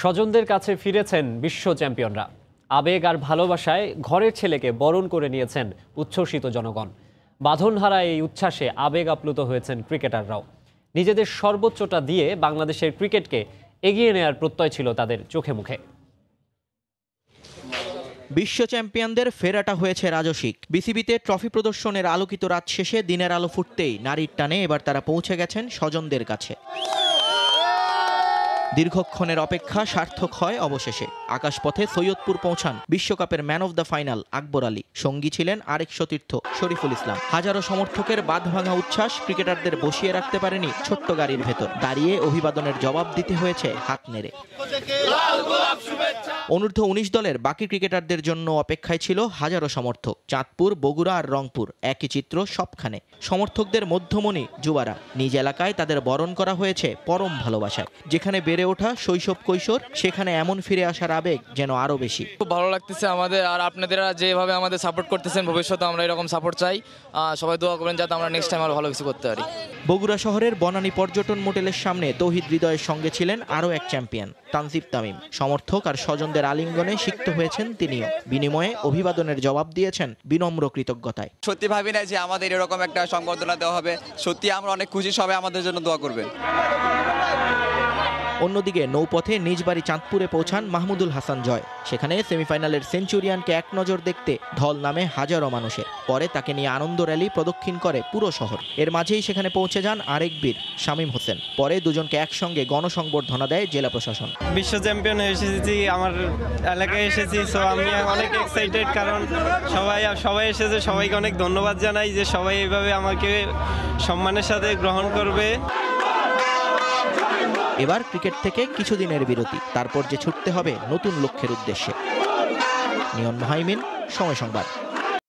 স্বজনদের কাছে ফিরেছেন বিশ্ব চ্যাম্পিয়নরা আবেগ আর ভালোবাসায় ঘরের ছেলেকে বরণ করে নিয়েছেন উচ্ছ্বসিত জনগণ বাঁধনহারা এই উচ্ছ্বাসে আবেগ আপ্লুত হয়েছেন ক্রিকেটাররাও নিজেদের সর্বোচ্চটা দিয়ে বাংলাদেশের ক্রিকেটকে এগিয়ে নেয়ার প্রত্যয় ছিল তাদের চোখে মুখে বিশ্ব চ্যাম্পিয়নদের ফেরাটা হয়েছে রাজসিক বিসিবিতে ট্রফি প্রদর্শনের আলোকিত রাত শেষে দিনের আলো ফুটতেই নারীর টানে এবার তারা পৌঁছে গেছেন স্বজনদের কাছে দীর্ঘক্ষণের অপেক্ষা সার্থক হয় অবশেষে আকাশপথে সৈয়দপুর পৌঁছান বিশ্বকাপের man of the final Akbar Ali সঙ্গী ছিলেন আরেক সতীর্থ শরীফুল ইসলাম হাজারো সমর্থকের বাদ ভাঙা উচ্ছ্বাস ক্রিকেটারদের বসিয়ে রাখতে পারেনি ছোট্ট গাড়ির ভেতর দাঁড়িয়ে অভিবাদনের জবাব দিতে হয়েছে হাত নেড়ে অনূর্ধ্ব উনিশ দলের বাকি ক্রিকেটারদের জন্য অপেক্ষায় ছিল হাজারো সমর্থক চাঁদপুর বগুড়া আর রংপুর একই চিত্র সবখানে সমর্থকদের মধ্যমণি যুবারা নিজ এলাকায় তাদের বরণ করা হয়েছে পরম ভালোবাসায় যেখানে বেড়ে ওঠা শৈশব কৈশোর সেখানে এমন ফিরে আসার আবেগ যেন আরও বেশি খুব ভালো লাগতেছে আমাদের আর আপনাদের যেভাবে আমাদের সাপোর্ট করতেছেন ভবিষ্যতে আমরা এরকম সাপোর্ট চাই সবাই দোয়া করবেন যাতে আমরা নেক্সট টাইম আরও ভালো কিছু করতে পারি বগুড়া শহরের বনানী পর্যটন মোটেলের সামনে তৌহিদ হৃদয়ের সঙ্গে ছিলেন আরও এক চ্যাম্পিয়ন তানজিব তামিম সমর্থক আর স্বজনদের আলিঙ্গনে সিক্ত হয়েছেন তিনিও বিনিময়ে অভিবাদনের জবাব দিয়েছেন বিনম্র কৃতজ্ঞতায় সত্যি ভাবি না যে আমাদের এরকম একটা সংবর্ধনা দেওয়া হবে সত্যি আমরা অনেক খুশি সবাই আমাদের জন্য দোয়া করবেন অন্যদিকে নৌপথে নিজ বাড়ি চাঁদপুরে পৌঁছান মাহমুদুল হাসান জয় সেখানে সেমিফাইনালের সেঞ্চুরিয়ানকে এক নজর দেখতে ঢল নামে হাজারো মানুষের পরে তাকে নিয়ে আনন্দ র্যালি প্রদক্ষিণ করে পুরো শহর এর মাঝেই সেখানে পৌঁছে যান আরেক বীর শামীম হোসেন পরে দুজনকে একসঙ্গে গণসংবর্ধনা দেয় জেলা প্রশাসন বিশ্ব চ্যাম্পিয়ন এসেছি আমার এলাকায় এসেছি সো আমি অনেক এক্সাইটেড কারণ সবাই সবাই এসেছে সবাইকে অনেক ধন্যবাদ জানাই যে সবাই এইভাবে আমাকে সম্মানের সাথে গ্রহণ করবে এবার ক্রিকেট থেকে কিছুদিনের বিরতি তারপর যে ছুটতে হবে নতুন লক্ষ্যের উদ্দেশ্যে নিয়ন মহাইমিন সময় সংবাদ